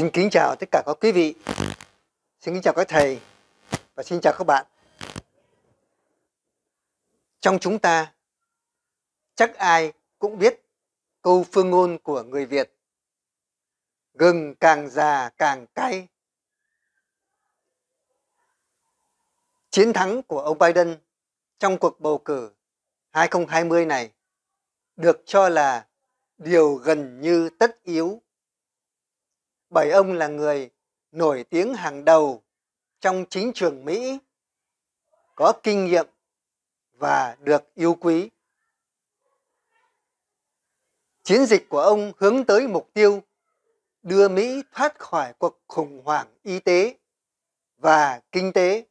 Xin kính chào tất cả các quý vị Xin kính chào các thầy Và xin chào các bạn Trong chúng ta Chắc ai cũng biết Câu phương ngôn của người Việt Gừng càng già càng cay Chiến thắng của ông Biden trong cuộc bầu cử 2020 này được cho là điều gần như tất yếu bởi ông là người nổi tiếng hàng đầu trong chính trường Mỹ, có kinh nghiệm và được yêu quý. Chiến dịch của ông hướng tới mục tiêu đưa Mỹ thoát khỏi cuộc khủng hoảng y tế và kinh tế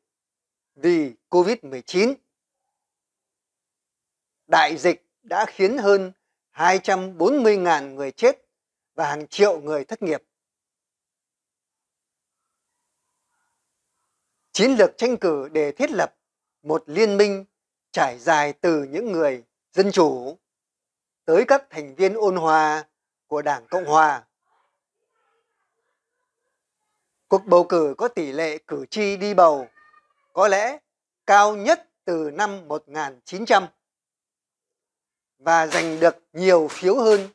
vì COVID-19. Đại dịch đã khiến hơn 240.000 người chết và hàng triệu người thất nghiệp. Chiến lược tranh cử để thiết lập một liên minh trải dài từ những người dân chủ tới các thành viên ôn hòa của Đảng Cộng Hòa. Cuộc bầu cử có tỷ lệ cử tri đi bầu có lẽ cao nhất từ năm 1900 và giành được nhiều phiếu hơn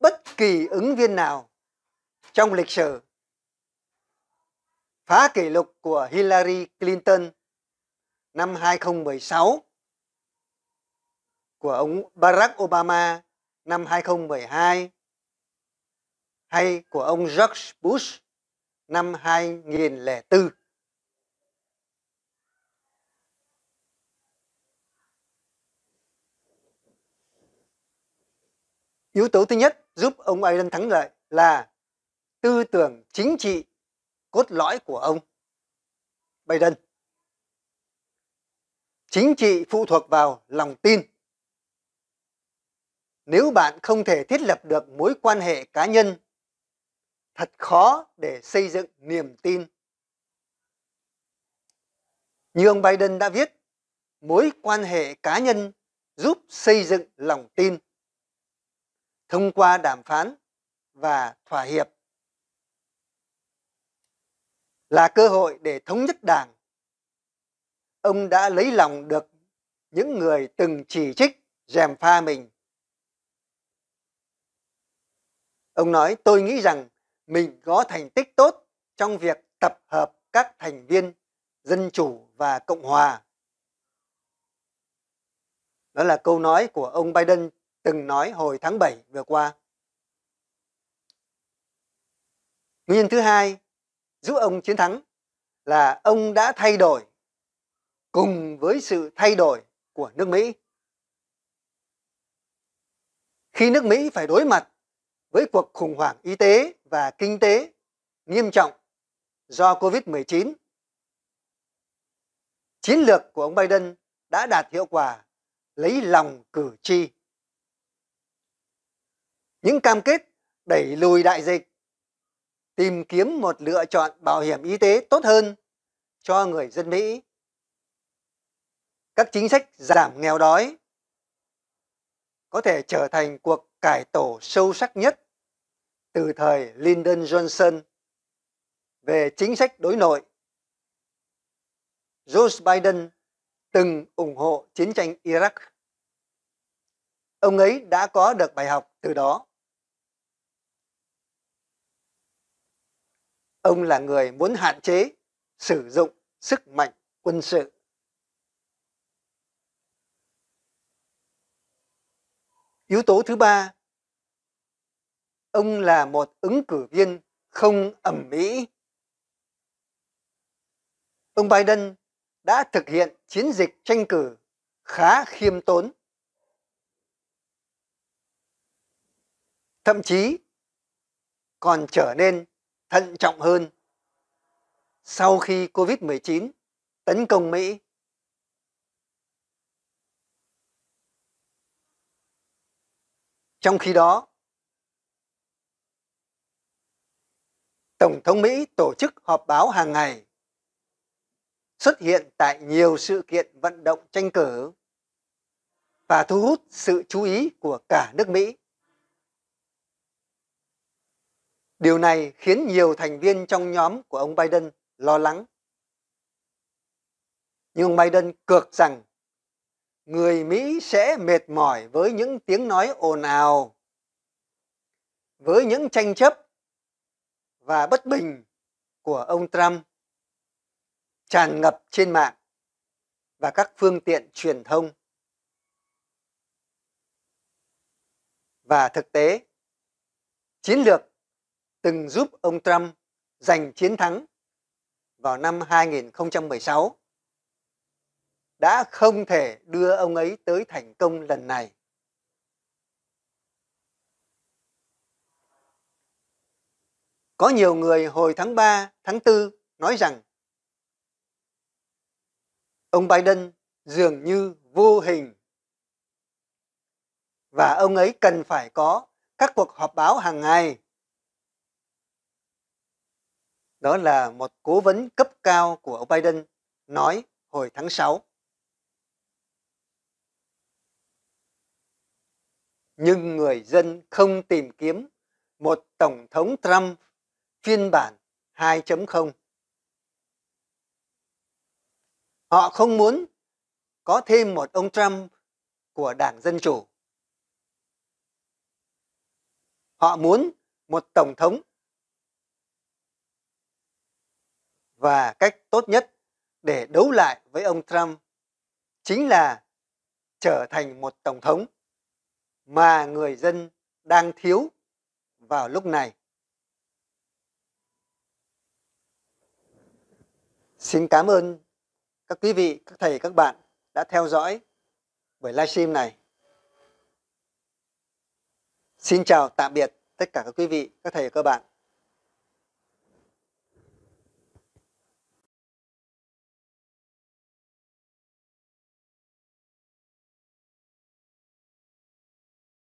bất kỳ ứng viên nào trong lịch sử phá kỷ lục của Hillary Clinton năm 2016 của ông Barack Obama năm 2012 hay của ông George Bush năm 2004. Yếu tố thứ nhất giúp ông Biden thắng lợi là tư tưởng chính trị cốt lõi của ông Biden. Chính trị phụ thuộc vào lòng tin. Nếu bạn không thể thiết lập được mối quan hệ cá nhân, thật khó để xây dựng niềm tin. Như ông Biden đã viết, mối quan hệ cá nhân giúp xây dựng lòng tin thông qua đàm phán và thỏa hiệp là cơ hội để thống nhất đảng. Ông đã lấy lòng được những người từng chỉ trích, rèm pha mình. Ông nói tôi nghĩ rằng mình có thành tích tốt trong việc tập hợp các thành viên Dân Chủ và Cộng Hòa. Đó là câu nói của ông Biden từng nói hồi tháng 7 vừa qua. Nguyên nhân thứ hai giúp ông chiến thắng là ông đã thay đổi cùng với sự thay đổi của nước Mỹ. Khi nước Mỹ phải đối mặt với cuộc khủng hoảng y tế và kinh tế nghiêm trọng do COVID-19, chiến lược của ông Biden đã đạt hiệu quả lấy lòng cử tri. Những cam kết đẩy lùi đại dịch tìm kiếm một lựa chọn bảo hiểm y tế tốt hơn cho người dân Mỹ. Các chính sách giảm nghèo đói có thể trở thành cuộc cải tổ sâu sắc nhất từ thời Lyndon Johnson về chính sách đối nội. Joe Biden từng ủng hộ chiến tranh Iraq. Ông ấy đã có được bài học từ đó. Ông là người muốn hạn chế sử dụng sức mạnh quân sự. Yếu tố thứ ba, ông là một ứng cử viên không ẩm mỹ. Ông Biden đã thực hiện chiến dịch tranh cử khá khiêm tốn. Thậm chí còn trở nên thận trọng hơn sau khi COVID-19 tấn công Mỹ. Trong khi đó, Tổng thống Mỹ tổ chức họp báo hàng ngày xuất hiện tại nhiều sự kiện vận động tranh cử và thu hút sự chú ý của cả nước Mỹ. Điều này khiến nhiều thành viên trong nhóm của ông Biden lo lắng. Nhưng ông Biden cược rằng người Mỹ sẽ mệt mỏi với những tiếng nói ồn ào, với những tranh chấp và bất bình của ông Trump tràn ngập trên mạng và các phương tiện truyền thông. Và thực tế, chiến lược từng giúp ông Trump giành chiến thắng vào năm 2016 đã không thể đưa ông ấy tới thành công lần này. Có nhiều người hồi tháng 3, tháng 4 nói rằng ông Biden dường như vô hình và ông ấy cần phải có các cuộc họp báo hàng ngày đó là một cố vấn cấp cao của ông Biden nói hồi tháng 6. Nhưng người dân không tìm kiếm một Tổng thống Trump phiên bản 2.0. Họ không muốn có thêm một ông Trump của Đảng Dân Chủ. Họ muốn một Tổng thống và cách tốt nhất để đấu lại với ông Trump chính là trở thành một tổng thống mà người dân đang thiếu vào lúc này. Xin cảm ơn các quý vị, các thầy, các bạn đã theo dõi buổi livestream này. Xin chào tạm biệt tất cả các quý vị, các thầy, các bạn.